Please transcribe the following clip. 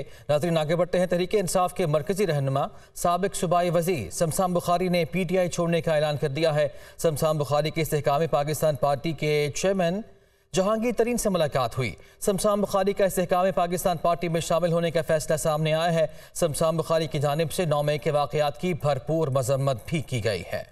नाजरी आगे बढ़ते हैं तरीके इंसाफ के मरकजी रहनमा सबक सूबाई वजी समसाम बुखारी ने पी टी आई छोड़ने का ऐलान कर दिया है समसाम बुखारी के इसकाम पाकिस्तान पार्टी के चेयरमैन जहांगीर तरीन से मुलाकात हुई समसाम बुखारी का इसकाम पाकिस्तान पार्टी में शामिल होने का फैसला सामने आया है समसाम बुखारी की जानब से नौ मई के वाकत की भरपूर मजम्मत भी की गई है